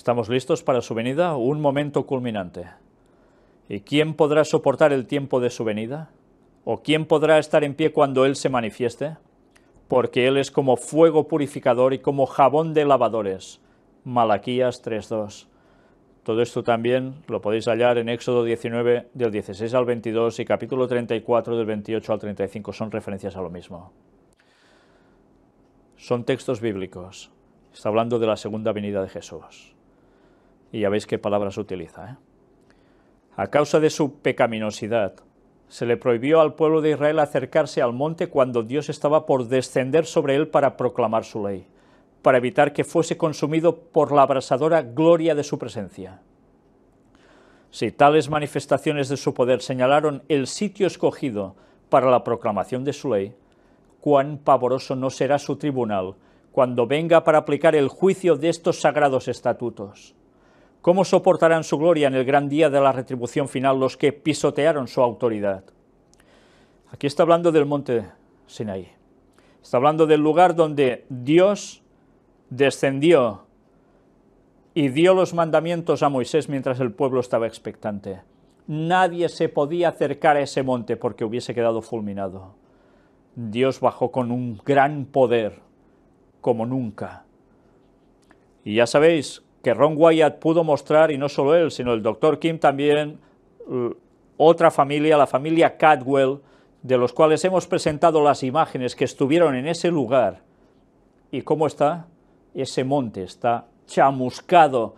Estamos listos para su venida, un momento culminante. ¿Y quién podrá soportar el tiempo de su venida? ¿O quién podrá estar en pie cuando Él se manifieste? Porque Él es como fuego purificador y como jabón de lavadores. Malaquías 3.2. Todo esto también lo podéis hallar en Éxodo 19 del 16 al 22 y capítulo 34 del 28 al 35. Son referencias a lo mismo. Son textos bíblicos. Está hablando de la segunda venida de Jesús. Y ya veis qué palabras utiliza. ¿eh? A causa de su pecaminosidad, se le prohibió al pueblo de Israel acercarse al monte cuando Dios estaba por descender sobre él para proclamar su ley, para evitar que fuese consumido por la abrasadora gloria de su presencia. Si tales manifestaciones de su poder señalaron el sitio escogido para la proclamación de su ley, cuán pavoroso no será su tribunal cuando venga para aplicar el juicio de estos sagrados estatutos. ¿Cómo soportarán su gloria en el gran día de la retribución final los que pisotearon su autoridad? Aquí está hablando del monte Sinaí. Está hablando del lugar donde Dios descendió y dio los mandamientos a Moisés mientras el pueblo estaba expectante. Nadie se podía acercar a ese monte porque hubiese quedado fulminado. Dios bajó con un gran poder, como nunca. Y ya sabéis que Ron Wyatt pudo mostrar, y no solo él, sino el doctor Kim también, eh, otra familia, la familia Cadwell, de los cuales hemos presentado las imágenes que estuvieron en ese lugar. ¿Y cómo está? Ese monte está chamuscado,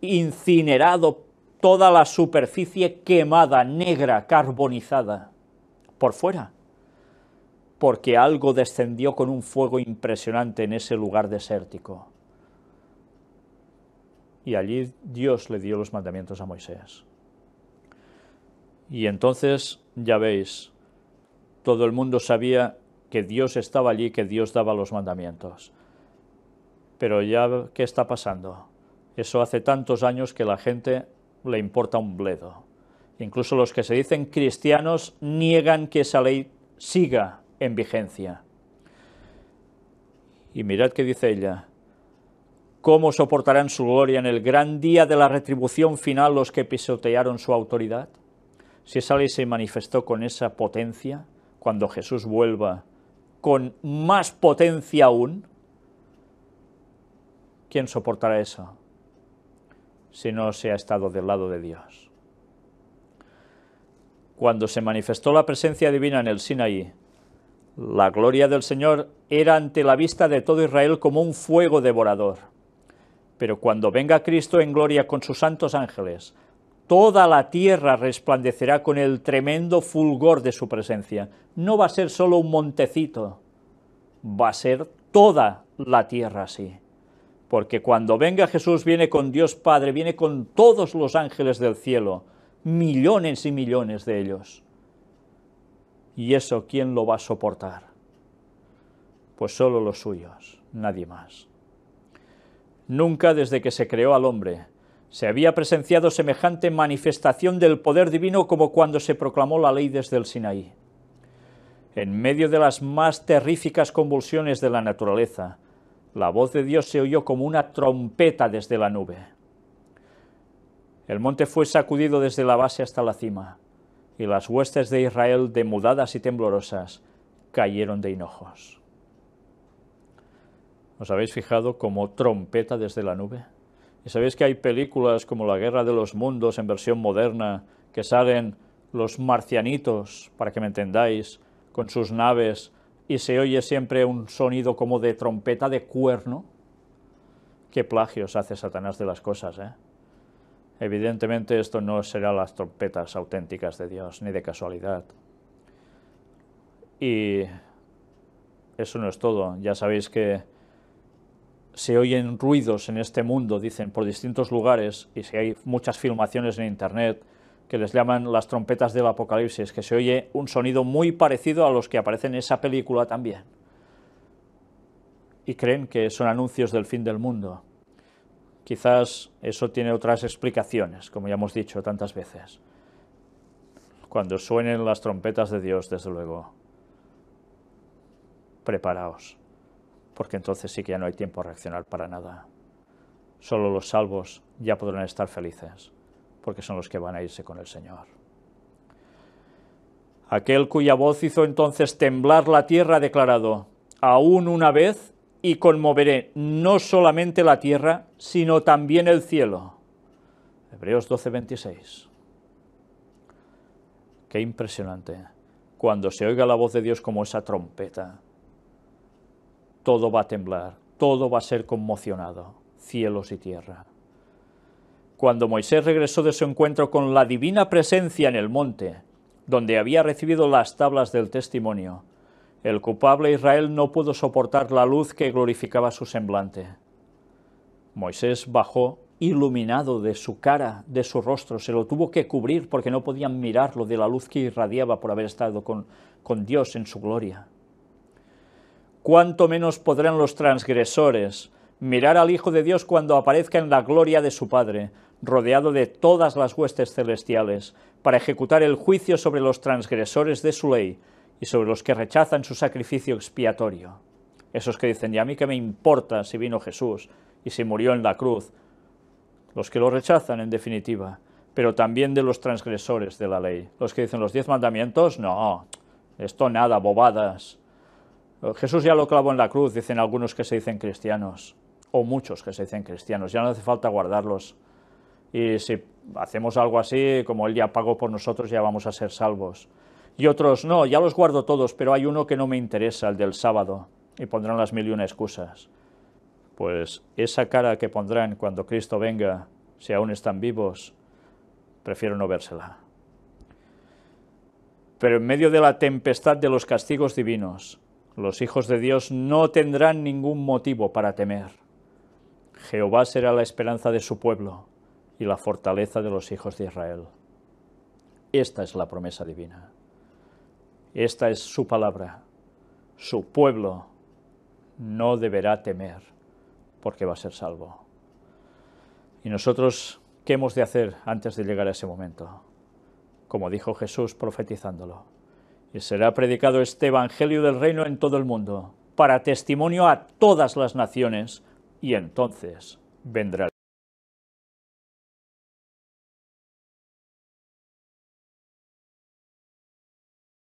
incinerado, toda la superficie quemada, negra, carbonizada, por fuera, porque algo descendió con un fuego impresionante en ese lugar desértico y allí Dios le dio los mandamientos a Moisés. Y entonces, ya veis, todo el mundo sabía que Dios estaba allí, que Dios daba los mandamientos. Pero ya, ¿qué está pasando? Eso hace tantos años que la gente le importa un bledo. Incluso los que se dicen cristianos niegan que esa ley siga en vigencia. Y mirad qué dice ella, ¿Cómo soportarán su gloria en el gran día de la retribución final los que pisotearon su autoridad? Si esa ley se manifestó con esa potencia, cuando Jesús vuelva con más potencia aún, ¿quién soportará eso? Si no se ha estado del lado de Dios. Cuando se manifestó la presencia divina en el Sinaí, la gloria del Señor era ante la vista de todo Israel como un fuego devorador pero cuando venga Cristo en gloria con sus santos ángeles, toda la tierra resplandecerá con el tremendo fulgor de su presencia. No va a ser solo un montecito, va a ser toda la tierra así. Porque cuando venga Jesús viene con Dios Padre, viene con todos los ángeles del cielo, millones y millones de ellos. ¿Y eso quién lo va a soportar? Pues solo los suyos, nadie más. Nunca desde que se creó al hombre se había presenciado semejante manifestación del poder divino como cuando se proclamó la ley desde el Sinaí. En medio de las más terríficas convulsiones de la naturaleza, la voz de Dios se oyó como una trompeta desde la nube. El monte fue sacudido desde la base hasta la cima, y las huestes de Israel, demudadas y temblorosas, cayeron de hinojos. ¿Os habéis fijado como trompeta desde la nube? ¿Y sabéis que hay películas como La Guerra de los Mundos en versión moderna que salen los marcianitos, para que me entendáis, con sus naves y se oye siempre un sonido como de trompeta de cuerno? ¿Qué plagios hace Satanás de las cosas, eh? Evidentemente esto no será las trompetas auténticas de Dios, ni de casualidad. Y eso no es todo. Ya sabéis que se oyen ruidos en este mundo, dicen, por distintos lugares, y si hay muchas filmaciones en Internet que les llaman las trompetas del apocalipsis, que se oye un sonido muy parecido a los que aparecen en esa película también. Y creen que son anuncios del fin del mundo. Quizás eso tiene otras explicaciones, como ya hemos dicho tantas veces. Cuando suenen las trompetas de Dios, desde luego, preparaos porque entonces sí que ya no hay tiempo a reaccionar para nada. Solo los salvos ya podrán estar felices, porque son los que van a irse con el Señor. Aquel cuya voz hizo entonces temblar la tierra ha declarado, aún una vez y conmoveré no solamente la tierra, sino también el cielo. Hebreos 26. Qué impresionante cuando se oiga la voz de Dios como esa trompeta todo va a temblar, todo va a ser conmocionado, cielos y tierra. Cuando Moisés regresó de su encuentro con la divina presencia en el monte, donde había recibido las tablas del testimonio, el culpable Israel no pudo soportar la luz que glorificaba su semblante. Moisés bajó iluminado de su cara, de su rostro, se lo tuvo que cubrir porque no podían mirarlo de la luz que irradiaba por haber estado con, con Dios en su gloria cuánto menos podrán los transgresores mirar al Hijo de Dios cuando aparezca en la gloria de su Padre, rodeado de todas las huestes celestiales, para ejecutar el juicio sobre los transgresores de su ley y sobre los que rechazan su sacrificio expiatorio. Esos que dicen, ¿y a mí qué me importa si vino Jesús y si murió en la cruz? Los que lo rechazan, en definitiva, pero también de los transgresores de la ley. Los que dicen, los diez mandamientos, no, esto nada, bobadas Jesús ya lo clavó en la cruz, dicen algunos que se dicen cristianos, o muchos que se dicen cristianos, ya no hace falta guardarlos. Y si hacemos algo así, como Él ya pagó por nosotros, ya vamos a ser salvos. Y otros, no, ya los guardo todos, pero hay uno que no me interesa, el del sábado, y pondrán las mil y una excusas. Pues esa cara que pondrán cuando Cristo venga, si aún están vivos, prefiero no vérsela. Pero en medio de la tempestad de los castigos divinos, los hijos de Dios no tendrán ningún motivo para temer. Jehová será la esperanza de su pueblo y la fortaleza de los hijos de Israel. Esta es la promesa divina. Esta es su palabra. Su pueblo no deberá temer porque va a ser salvo. ¿Y nosotros qué hemos de hacer antes de llegar a ese momento? Como dijo Jesús profetizándolo, y será predicado este Evangelio del Reino en todo el mundo, para testimonio a todas las naciones, y entonces vendrá